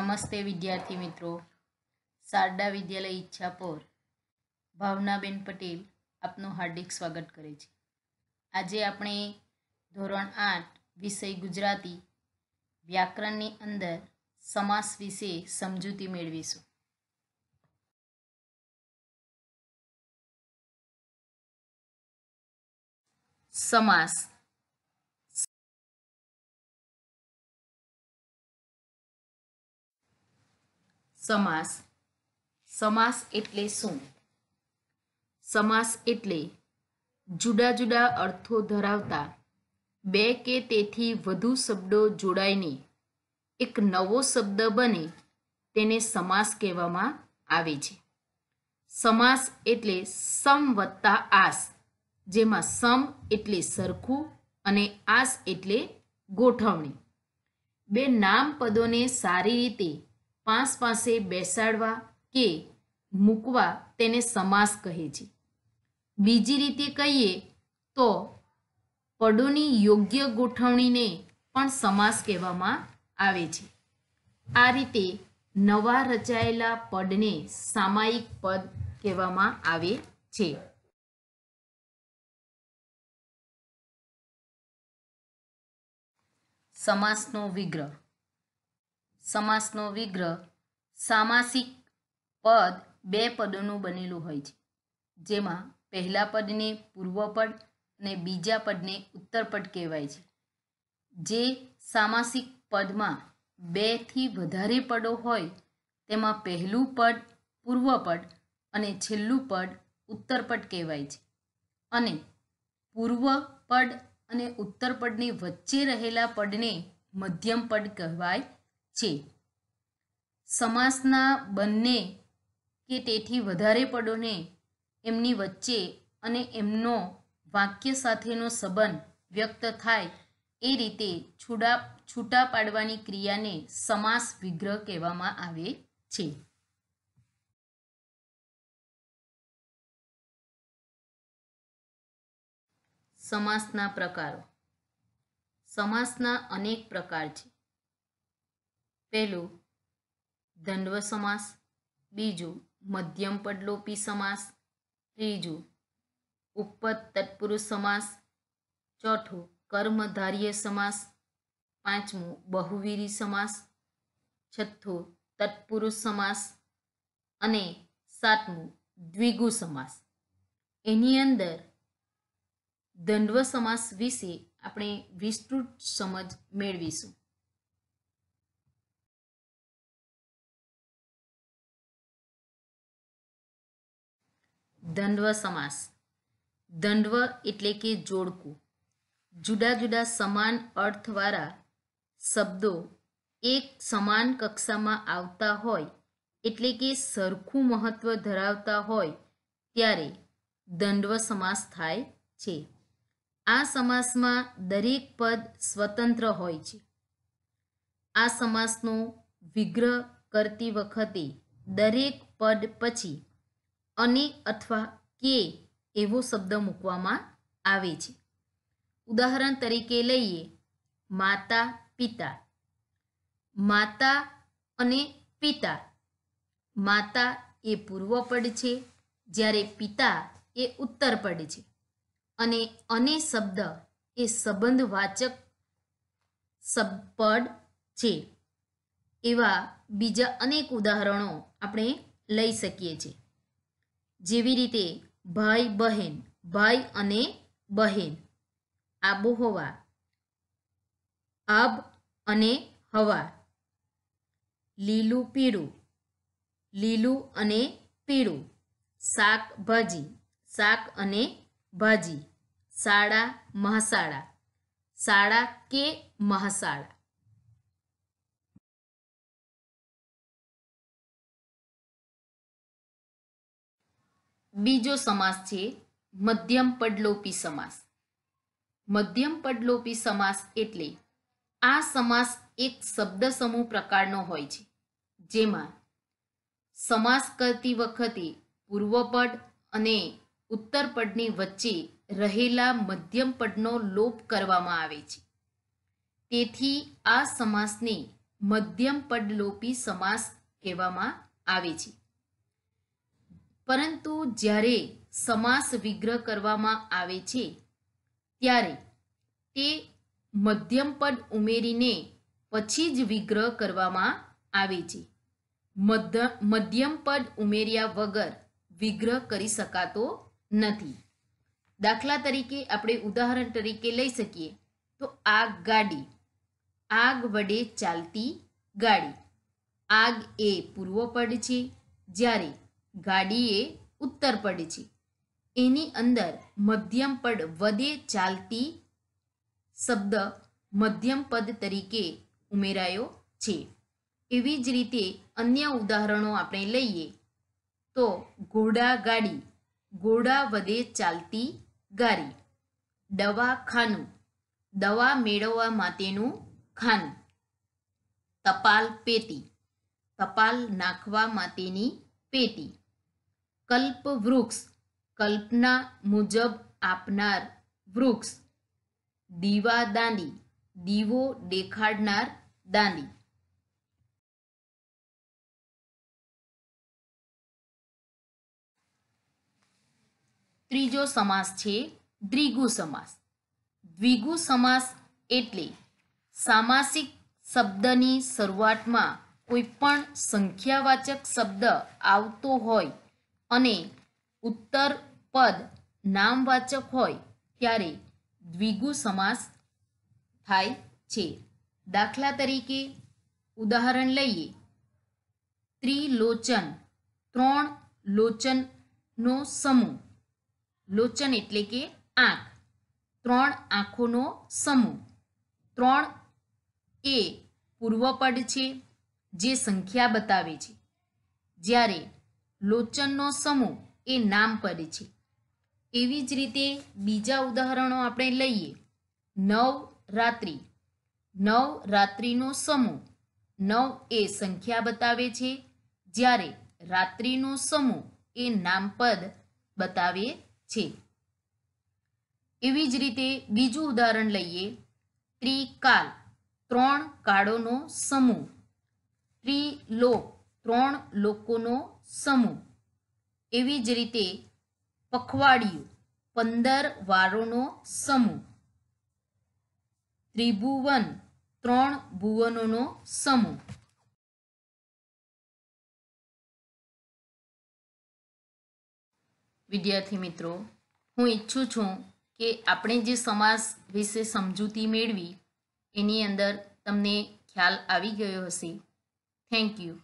નમસ્તે વિદ્યાર્થી મિત્રો શારદા વિદ્યાલય ઈચ્છાપોર ભાવનાબેન પટેલ આપનું હાર્દિક સ્વાગત કરે છે આજે આપણે ધોરણ આઠ વિષય ગુજરાતી વ્યાકરણની અંદર સમાસ વિશે સમજૂતી મેળવીશું સમાસ સમાસ સમાસ એટલે શું સમાસ એટલે જુદા જુદા અર્થો ધરાવતા બે કે તેથી વધુ શબ્દો જોડાઈને એક નવો શબ્દ બને તેને સમાસ કહેવામાં આવે છે સમાસ એટલે સમ વત્તા આસ જેમાં સમ એટલે સરખું અને આસ એટલે ગોઠવણી બે નામ પદોને સારી રીતે પાંસ પાસે બેસાડવા કે મૂકવા તેને સમાસ કહે છે બીજી રીતે કહીએ તો પદોની યોગ્ય ગોઠવણીને પણ સમાસ કહેવામાં આવે છે આ રીતે નવા રચાયેલા પદને સામાયિક પદ કહેવામાં આવે છે સમાસનો વિગ્રહ સમાસનો વિગ્રહ સામાસિક પદ બે પદોનું બનેલું હોય છે જેમાં પહેલા પદને પૂર્વપદ અને બીજા પદને ઉત્તરપદ કહેવાય છે જે સામાસિક પદમાં બેથી વધારે પદો હોય તેમાં પહેલું પદ પૂર્વપદ અને છેલ્લું પદ ઉત્તરપદ કહેવાય છે અને પૂર્વપદ અને ઉત્તરપદની વચ્ચે રહેલા પદને મધ્યમ પદ કહેવાય છે સમાસના બંને કે તેથી વધારે પદોને એમની વચ્ચે અને એમનો વાક્ય સાથેનો સંબંધ વ્યક્ત થાય એ રીતે છૂડા છૂટા પાડવાની ક્રિયાને સમાસ વિગ્રહ કહેવામાં આવે છે સમાસના પ્રકારો સમાસના અનેક પ્રકાર છે પહેલું દંડવ સમાસ બીજું મધ્યમ પડલોપી સમાસ ત્રીજું ઉપદ તત્પુરુષ સમાસ ચોથું કર્મધાર્ય સમાસ પાંચમું બહુવીરી સમાસ છઠ્ઠું તત્પુરુષ સમાસ અને સાતમું દ્વિગુ સમાસ એની અંદર દંડવ સમાસ વિશે આપણે વિસ્તૃત સમજ મેળવીશું દ્વંદ્વ સમાસ દ્વંદ્વ એટલે કે જોડકું જુદા જુદા સમાન અર્થવાળા શબ્દો એક સમાન કક્ષામાં આવતા હોય એટલે કે સરખું મહત્ત્વ ધરાવતા હોય ત્યારે દ્વંદ્વ સમાસ થાય છે આ સમાસમાં દરેક પદ સ્વતંત્ર હોય છે આ સમાસનો વિગ્રહ કરતી વખતે દરેક પદ પછી અને અથવા કે એવો શબ્દ મૂકવામાં આવે છે ઉદાહરણ તરીકે લઈએ માતા પિતા માતા અને પિતા માતા એ પૂર્વ પડ છે જ્યારે પિતા એ ઉત્તર પડ છે અને અને શબ્દ એ સંબંધવાચક પદ છે એવા બીજા અનેક ઉદાહરણો આપણે લઈ શકીએ છીએ જેવી રીતે ભાઈ બહેન ભાઈ અને બહેન આબોહવા આબ અને હવા લીલું પીળું લીલું અને પીળું શાકભાજી શાક અને ભાજી શાળા મહાશાળા શાળા કે મહાશાળા બીજો સમાસ છે મધ્યમ પડલોપી સમાસ મધ્યમ પડલોપી સમાસ એટલે આ સમાસ એક શબ્દ સમૂહ પ્રકારનો હોય છે જેમાં સમાસ કરતી વખતે પૂર્વપદ અને ઉત્તરપદની વચ્ચે રહેલા મધ્યમ પદનો લોપ કરવામાં આવે છે તેથી આ સમાસને મધ્યમ પડલોપી સમાસ કહેવામાં આવે છે પરંતુ જ્યારે સમાસ વિગ્રહ કરવામાં આવે છે ત્યારે તે મધ્યમ પદ ઉમેરીને પછી જ વિગ્રહ કરવામાં આવે છે મધ્યમ પદ ઉમેર્યા વગર વિગ્રહ કરી શકાતો નથી દાખલા તરીકે આપણે ઉદાહરણ તરીકે લઈ શકીએ તો આગ ગાડી આગ વડે ચાલતી ગાડી આગ એ પૂર્વપદ છે જ્યારે ગાડીએ ઉત્તર પડ છે એની અંદર મધ્યમ પદ વધે ચાલતી શબ્દ મધ્યમ પદ તરીકે ઉમેરાયો છે એવી જ રીતે અન્ય ઉદાહરણો આપણે લઈએ તો ઘોડા ગાડી ઘોડા વધે ચાલતી ગાડી દવાખાનું દવા મેળવવા માટેનું ખાનું તપાલ પેટી તપાલ નાખવા માટેની પેટી કલ્પવૃક્ષ કલ્પના મુજબ આપનાર વૃક્ષ દીવા દાંડી દીવો દેખાડનાર દાંડી ત્રીજો સમાસ છે દ્વિગુ સમાસ દ્વિગુ સમાસ એટલે સામાસિક શબ્દની શરૂઆતમાં કોઈ પણ સંખ્યાવાચક શબ્દ આવતો હોય અને ઉત્તર પદ નામવાચક હોય ત્યારે દ્વિગુ સમાસ થાય છે દાખલા તરીકે ઉદાહરણ લઈએ ત્રિલોચન ત્રણ લોચનનો સમૂહ લોચન એટલે કે આંખ ત્રણ આંખોનો સમૂહ ત્રણ એ પૂર્વપદ છે જે સંખ્યા બતાવે છે જ્યારે લોચનનો સમૂહ એ નામ પર છે એવી જ રીતે બીજા ઉદાહરણો આપણે લઈએ નવ રાત્રિ નવ રાત્રિનો સમૂહ નવ એ સંખ્યા બતાવે છે જ્યારે રાત્રિનો સમૂહ એ નામપદ બતાવે છે એવી જ રીતે બીજું ઉદાહરણ લઈએ ત્રિકાલ ત્રણ કાળોનો સમૂહ ત્રિલોક ત્રણ લોકોનો સમૂહ એવી જ રીતે પખવાડિયું પંદર વારોનો સમૂહ ત્રિભુવન ત્રણ ભુવનોનો સમૂહ વિદ્યાર્થી મિત્રો હું ઈચ્છું છું કે આપણે જે સમાસ વિશે સમજૂતી મેળવી એની અંદર તમને ખ્યાલ આવી ગયો હશે થેન્ક યુ